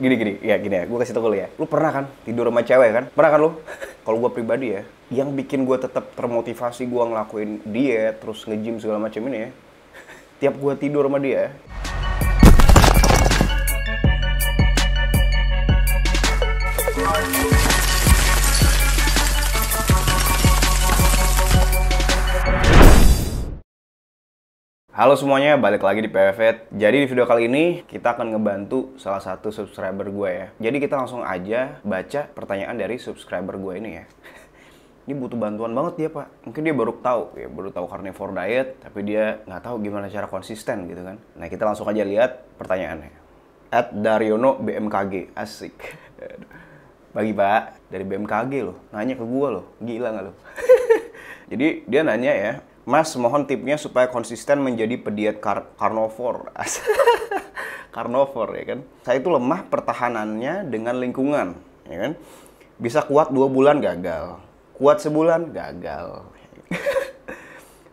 gini gini ya gini ya gue kasih tau lu ya lu pernah kan tidur sama cewek kan pernah kan lu kalau gue pribadi ya yang bikin gue tetap termotivasi gue ngelakuin diet terus ngejim segala macam ini ya tiap gue tidur sama dia Halo semuanya, balik lagi di PVT. Jadi di video kali ini kita akan ngebantu salah satu subscriber gue ya. Jadi kita langsung aja baca pertanyaan dari subscriber gue ini ya. Ini butuh bantuan banget dia pak. Mungkin dia baru tahu, ya baru tahu carnivore diet, tapi dia nggak tahu gimana cara konsisten gitu kan. Nah kita langsung aja lihat pertanyaannya. At Daryono BMKG, asik. Bagi pak, dari BMKG loh, nanya ke gue loh, gila nggak loh. Jadi dia nanya ya, Mas mohon tipnya supaya konsisten menjadi pediat kar karnovor. karnovor ya kan. Saya itu lemah pertahanannya dengan lingkungan, ya kan. Bisa kuat dua bulan gagal, kuat sebulan gagal.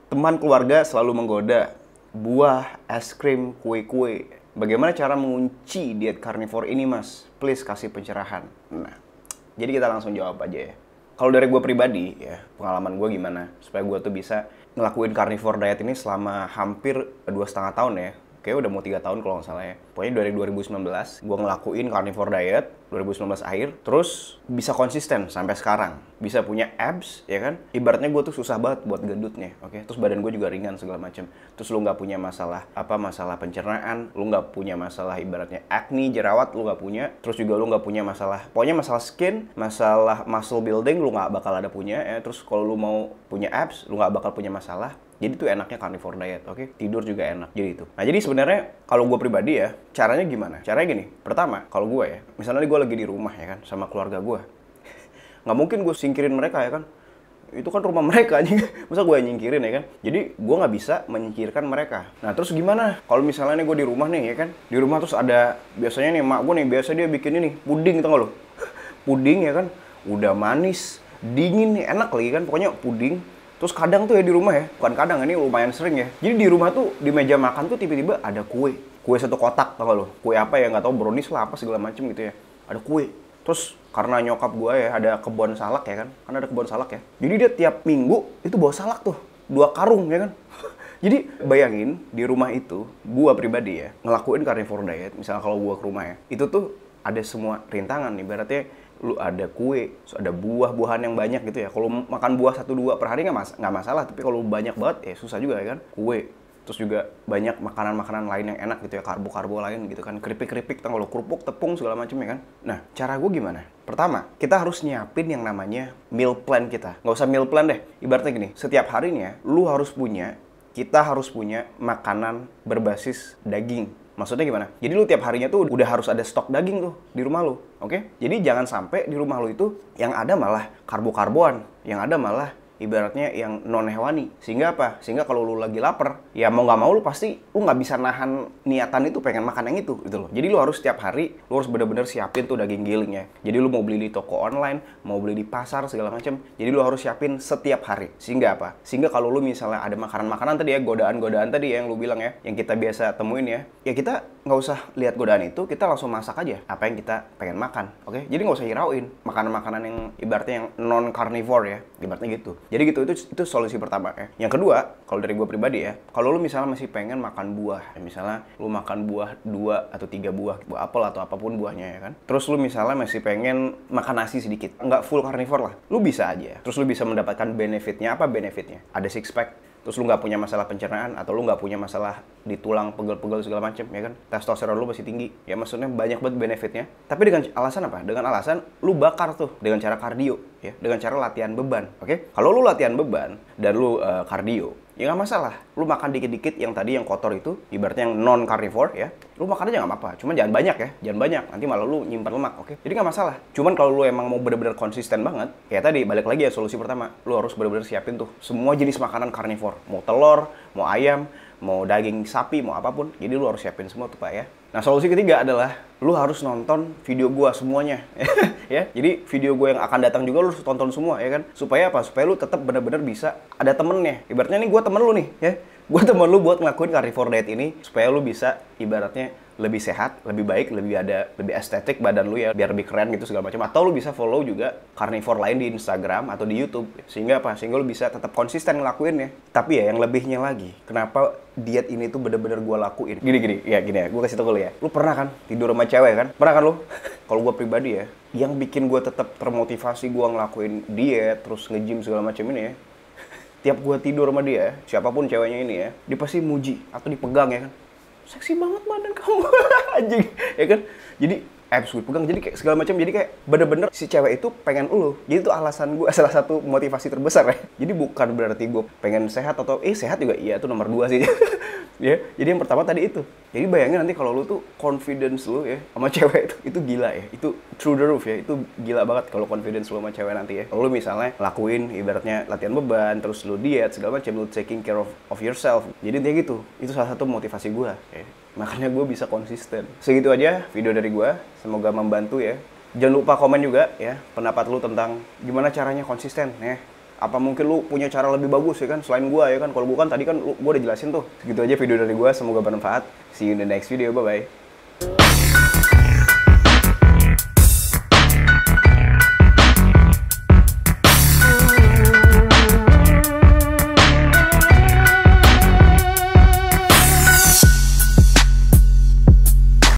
Teman keluarga selalu menggoda, buah, es krim, kue-kue. Bagaimana cara mengunci diet karnivor ini, Mas? Please kasih pencerahan. Nah, jadi kita langsung jawab aja ya kalau dari gue pribadi ya pengalaman gue gimana supaya gue tuh bisa ngelakuin carnivore diet ini selama hampir dua setengah tahun ya kayak udah mau tiga tahun kalau nggak salah ya. Pokoknya dari 2019 gue ngelakuin carnivore diet, 2019 akhir, terus bisa konsisten sampai sekarang. Bisa punya abs, ya kan? Ibaratnya gue tuh susah banget buat gendutnya, oke? Okay? Terus badan gue juga ringan segala macam. Terus lu nggak punya masalah apa masalah pencernaan, lu nggak punya masalah ibaratnya acne, jerawat, lu nggak punya. Terus juga lu nggak punya masalah, pokoknya masalah skin, masalah muscle building, lu nggak bakal ada punya. Ya. Terus kalau lu mau punya abs, lu nggak bakal punya masalah jadi tuh enaknya carnivore diet, oke? Okay? Tidur juga enak, jadi itu. Nah jadi sebenarnya kalau gue pribadi ya, caranya gimana? Caranya gini, pertama kalau gue ya, misalnya gue lagi di rumah ya kan, sama keluarga gue, nggak mungkin gue singkirin mereka ya kan, itu kan rumah mereka aja masa gue nyingkirin ya kan jadi gue nggak bisa menyingkirkan mereka nah terus gimana kalau misalnya nih gue di rumah nih ya kan di rumah terus ada biasanya nih mak gue nih biasa dia bikin ini puding tau gak lo puding ya kan udah manis dingin nih enak lagi kan pokoknya puding Terus kadang tuh ya di rumah ya, bukan kadang ini lumayan sering ya. Jadi di rumah tuh di meja makan tuh tiba-tiba ada kue, kue satu kotak tau lo, kue apa ya gak tau brownies lah apa segala macem gitu ya. Ada kue. Terus karena nyokap gue ya ada kebun salak ya kan, kan ada kebun salak ya. Jadi dia tiap minggu itu bawa salak tuh, dua karung ya kan. Jadi bayangin di rumah itu, gue pribadi ya ngelakuin carnivore diet. Misalnya kalau gue ke rumah ya, itu tuh ada semua rintangan nih. Berarti lu ada kue, ada buah-buahan yang banyak gitu ya. Kalau makan buah satu dua per hari nggak mas masalah, tapi kalau banyak banget ya susah juga ya kan. Kue, terus juga banyak makanan-makanan lain yang enak gitu ya, karbo-karbo lain gitu kan, keripik-keripik, kalau kerupuk, tepung segala macam ya kan. Nah, cara gue gimana? Pertama, kita harus nyiapin yang namanya meal plan kita. Nggak usah meal plan deh, ibaratnya gini, setiap harinya lu harus punya kita harus punya makanan berbasis daging Maksudnya gimana? Jadi lu tiap harinya tuh udah harus ada stok daging tuh di rumah lu, oke? Okay? Jadi jangan sampai di rumah lu itu yang ada malah karbo-karboan, yang ada malah ibaratnya yang non hewani sehingga apa sehingga kalau lu lagi lapar ya mau nggak mau lu pasti lu nggak bisa nahan niatan itu pengen makan yang itu gitu loh jadi lu harus setiap hari lu harus bener-bener siapin tuh daging gilingnya jadi lu mau beli di toko online mau beli di pasar segala macam jadi lu harus siapin setiap hari sehingga apa sehingga kalau lu misalnya ada makanan-makanan tadi ya godaan-godaan tadi ya, yang lu bilang ya yang kita biasa temuin ya ya kita nggak usah lihat godaan itu, kita langsung masak aja apa yang kita pengen makan, oke? Okay? Jadi nggak usah hirauin makanan-makanan yang ibaratnya yang non carnivore ya, ibaratnya gitu. Jadi gitu itu itu solusi pertama ya. Yang kedua, kalau dari gue pribadi ya, kalau lu misalnya masih pengen makan buah, ya misalnya lu makan buah dua atau tiga buah, buah apel atau apapun buahnya ya kan. Terus lu misalnya masih pengen makan nasi sedikit, nggak full carnivore lah, lu bisa aja. Terus lu bisa mendapatkan benefitnya apa benefitnya? Ada six pack, terus lu nggak punya masalah pencernaan atau lu nggak punya masalah di tulang pegel-pegel segala macem ya kan testosteron lu masih tinggi ya maksudnya banyak banget benefitnya tapi dengan alasan apa dengan alasan lu bakar tuh dengan cara kardio ya dengan cara latihan beban oke okay? kalau lu latihan beban dan lu uh, kardio ya nggak masalah lu makan dikit-dikit yang tadi yang kotor itu ibaratnya yang non carnivore ya lu makan aja nggak apa-apa cuman jangan banyak ya jangan banyak nanti malah lu nyimpan lemak oke okay? jadi nggak masalah cuman kalau lu emang mau bener-bener konsisten banget kayak tadi balik lagi ya solusi pertama lu harus bener-bener siapin tuh semua jenis makanan carnivore mau telur mau ayam mau daging sapi mau apapun jadi lu harus siapin semua tuh pak ya Nah, solusi ketiga adalah lu harus nonton video gua semuanya ya jadi video gue yang akan datang juga lu harus tonton semua ya kan supaya apa supaya lu tetap benar-benar bisa ada temennya ibaratnya nih gua temen lu nih ya gua temen lu buat ngelakuin carnivore diet ini supaya lu bisa ibaratnya lebih sehat, lebih baik, lebih ada lebih estetik badan lu ya biar lebih keren gitu segala macam atau lu bisa follow juga carnivore lain di Instagram atau di YouTube sehingga apa sehingga lu bisa tetap konsisten ngelakuin ya tapi ya yang lebihnya lagi kenapa diet ini tuh bener-bener gue lakuin gini gini ya gini ya gue kasih tau lu ya lu pernah kan tidur sama cewek kan pernah kan lu kalau gue pribadi ya yang bikin gue tetap termotivasi gue ngelakuin diet terus nge-gym segala macam ini ya tiap gue tidur sama dia siapapun ceweknya ini ya dia pasti muji atau dipegang ya kan seksi banget badan kamu anjing ya kan jadi abs gue pegang jadi kayak segala macam jadi kayak bener-bener si cewek itu pengen lu jadi itu alasan gue salah satu motivasi terbesar ya jadi bukan berarti gue pengen sehat atau eh sehat juga iya itu nomor dua sih ya jadi yang pertama tadi itu jadi bayangin nanti kalau lu tuh confidence lu ya sama cewek itu itu gila ya itu true the roof ya itu gila banget kalau confidence lu sama cewek nanti ya kalau lu misalnya lakuin ibaratnya latihan beban terus lu diet segala macam lu taking care of, of yourself jadi dia gitu itu salah satu motivasi gua ya. makanya gue bisa konsisten segitu aja video dari gua semoga membantu ya jangan lupa komen juga ya pendapat lu tentang gimana caranya konsisten ya apa mungkin lu punya cara lebih bagus ya kan selain gua ya kan kalau gua kan tadi kan gua udah jelasin tuh gitu aja video dari gua semoga bermanfaat see you in the next video bye bye